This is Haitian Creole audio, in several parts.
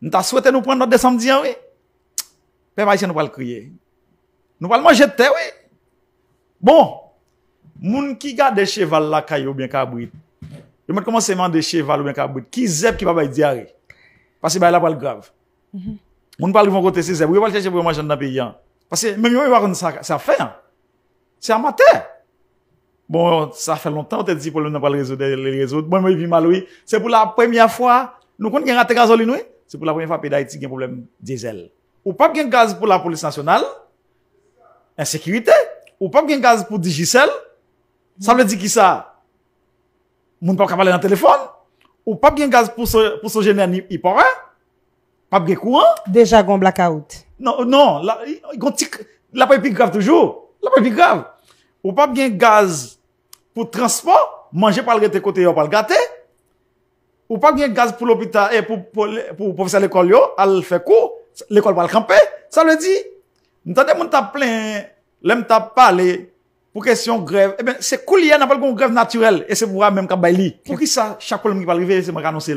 Nous avons souhaité nous prendre notre décembre, hein, oui. Père Haïtien, nous pas le crier. Nous pas le manger de terre, oui. Bon, moun qui garde cheval la caille ou bien cabrit. Je me commence à demander cheval ou bien cabrit. Qui zèb qui va pas diarrhée? Parce que bah, là, pas le grave. Mm-hmm. Moun parle vont côté c'est zèb. Vous pas le chercher pour manger dans le pays. Hein. Parce que même yon, yon, ça, ça à faire. Hein. C'est amateur. Bon, ça fait longtemps, on te dit, pour le n'a pas le résoudre. le réseau. Bon, moi, je vis mal, oui. C'est pour la première fois, nous comptons qu'il y a un gasoline, oui. Se pou la pwenye fap e da iti gen problem diesel. Ou pap gen gaz pou la polis nasyonal? Ensekirite? Ou pap gen gaz pou digisel? Sa mwen di ki sa? Moun pap kap pale nan telefon? Ou pap gen gaz pou sojene an iporè? Pap gen kouan? Deja gon blakaout. Non, non, la pa epi grav toujou. La pa epi grav. Ou pap gen gaz pou transport? Mange pal rete kote yo pal gate? Ou pap gen gaz pou transport? ou pas bien gaz pour l'hôpital et eh, pour, pour, pour, professeur l'école, yo, al fait cours, l'école va le camper. Ça veut dire, m'tande moun t'a plein, l'aime t'a parlé, pour question grève, eh ben, c'est cool, il y a pas grève naturelle, et c'est pour moi même qu'à li. Pour qui ça, chaque problème qui va arriver, c'est moi qui annonce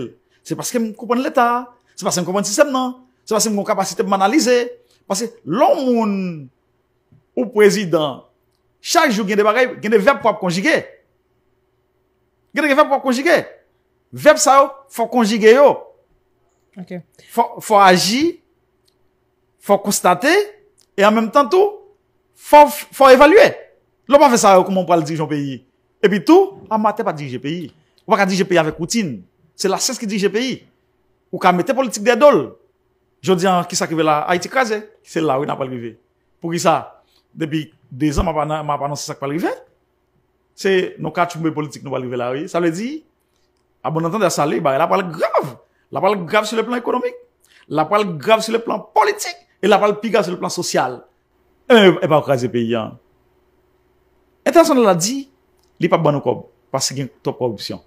C'est parce que je comprends l'État, c'est parce que je comprends le système, non? C'est parce que je capacité de m'analyser. Parce que l'homme ou président, chaque jour, il y a des bagages il y a des verbes pour conjuguer. Il y a des verbes pour conjuguer verbe ça, faut conjuguer il Faut, faut agir, faut constater, et en même temps tout, faut, faut évaluer. L'on pas fait ça, comment on peut le diriger au pays. Et puis tout, on ne pas diriger pays. On pas diriger pays avec routine. C'est la cesse qui dirige pays. Ou qu'à mettre politique des dollars. Je dis, qui ça qui veut là? Haïti crasé. C'est là où il n'a pas arrivé. Pour qui ça? Depuis deux ans, m'a pas annoncé ça qui pas arriver. C'est nos quatre politiques qui nous pas arriver là, oui. Ça veut dire, Abonantan ah, de la sali, la parle grave. La parle grave sou le plan ekonomik. La parle grave sou le plan politik. E la parle pi grave sou le plan sosyal. Eman, e pa wakaze pe yon. Internasyonal a di, li pa banokob, pas se gen top korupsyon.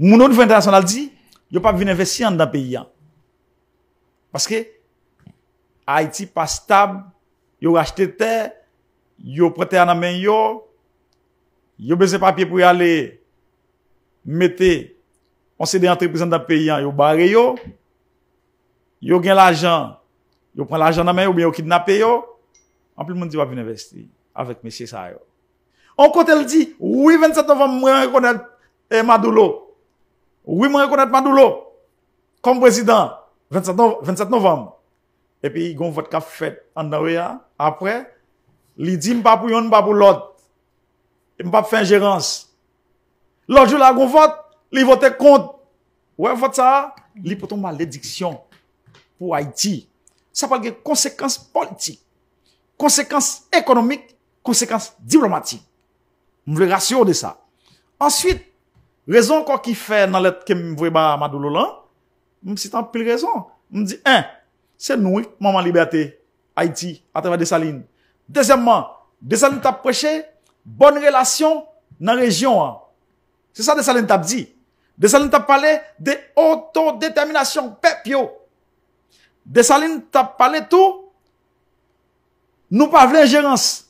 Mounou di fwa internasyonal a di, yo pa vin investi an dan pe yon. Paske, Haiti pas tab, yo rachete te, yo prete an amen yo, yo beze papye pou yon le Mète, on se dey entreprensant da peyan yo bare yo Yo gen l'ajan Yo pren l'ajan na men yo, ben yo kidnape yo Anpil moun di wap ininvesti Avèk mesye sa yo Ankot el di, woui 27 novem mwen rekonet E eh, madoulo Woui mwen rekonet madoulo Kom prezident 27 novem Epi yon vot ka fèt an darwe ya Apre, li di mpa pou yon mpa pou lot Mpa pou fèn jérans Lòjou la goun vot, li votè kont, wè vot sa, li poton malédiksyon pou Haiti. Sa pal gen konsekans politik, konsekans ekonomik, konsekans diplomatik. Mwen vle rasyon de sa. Ansyit, rezon kwa ki fè nan let kem vwe ba Madoulola, mwen sitan pil rezon. Mwen di, en, se noui maman libertè Haiti atreve Desalines. Desalines tap preche, bon relasyon nan rejyon an. C'est ça Salin t'a dit. Salin t'a parlé de autodétermination, pepio. Salin t'a parlé tout, nous pas de ingérence.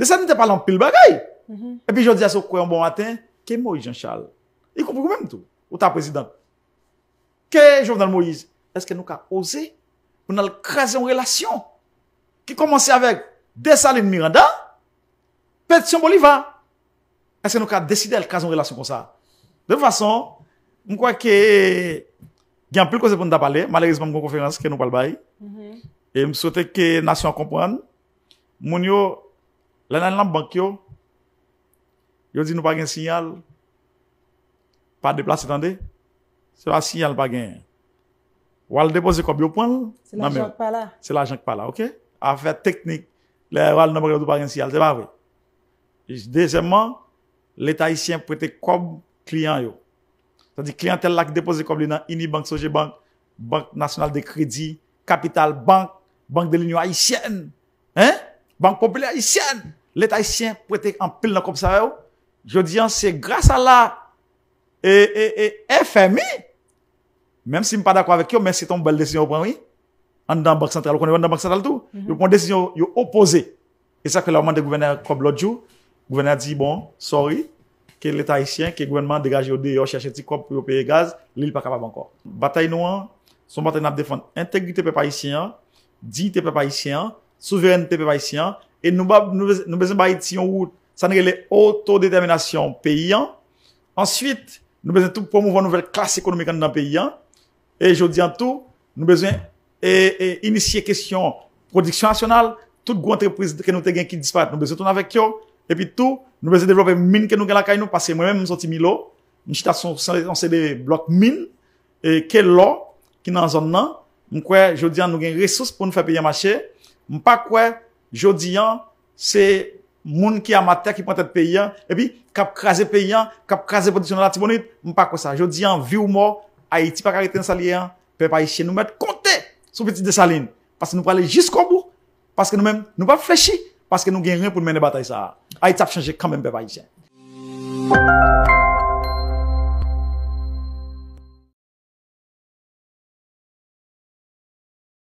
Salin t'a parlé en pile bagaille. Et puis je dis à ce quoi un bon matin, que Moïse Jean-Charles, il comprend même tout, ou ta présidente. Que Jovenel Moïse, est-ce que nous avons osé, nous avons une relation qui commençait avec Desaline Miranda, Pétion Bolivar c'est ce que nous avons décidé de faire une relation comme ça De toute façon, je crois que il y a plus de choses pour nous parler. Malheureusement, une conférence que nous parlons. Mm Et je souhaite que la nation comprenne. Mon yo, la banque yo, dit nous pas un signal, pas de place, attendez. C'est un signal pas gain. Ou al déposer comme yo point. C'est l'argent qui pas là. C'est l'argent qui pas là, ok? Affaire technique, le wal ne banque pas un signal, c'est pas vrai. Deuxièmement, l'État haïtien prêtait comme client C'est-à-dire clientèle qui déposait comme dans Unibank, Sogebank, Banque nationale de crédit, Capital Bank, Banque de l'Union haïtienne, hein? Banque populaire haïtienne. L'État haïtien prêtait en pile comme ça yo. Je dis hein, c'est grâce à la et, et, et FMI même si je ne suis pas d'accord avec eux, mais c'est une belle décision qu'on prend, oui. En dans la Banque centrale, on est dans la Banque centrale tout. Mm -hmm. prennent une décision opposée. Et ça que le gouverneur comme l'autre jour, Gouvene a di, bon, sorry, ke l'Etat Haitien, ke gouvene man degaje yo de yo chache ti kopi yo peye gaz, li li pa kapap anko. Bata yon an, son bata yon ap defante integrite pe Parisien, dite pe Parisien, souverenite pe Parisien, e nou bezen ba iti yon wout, sa ngele otodeterminasyon peyi an, answit, nou bezen tout promouvan nouvel klas ekonomik an nou nan peyi an, e jodi an tou, nou bezen e inisye kestyon prodiksyon asyonal, tout goun entreprise ke nou te gen ki dispate, nou bezen ton avek yon, E pi tou, nou bezè devlopè min ke nou gen lakay nou, pasè mwen mè mè mè mè soti milo, mwen chita son sè de blok min, ke lo, ki nan zon nan, mwen kwe, jodi an, nou gen resous pou nou fè peyen machè, mwen pa kwe, jodi an, se moun ki amatek ki pointe peyen, e pi, kap kreze peyen, kap kreze potisyon alati bonit, mwen pa kwe sa, jodi an, vi ou mor, Haiti pa kareten salyen, pe pa yi chè nou met kontè, sou piti de salyen, pasè nou prele jisk obou, pasè nou mèm, nou pa flechi, pasè nou gen rien ay tap chansye kame mbe bayze.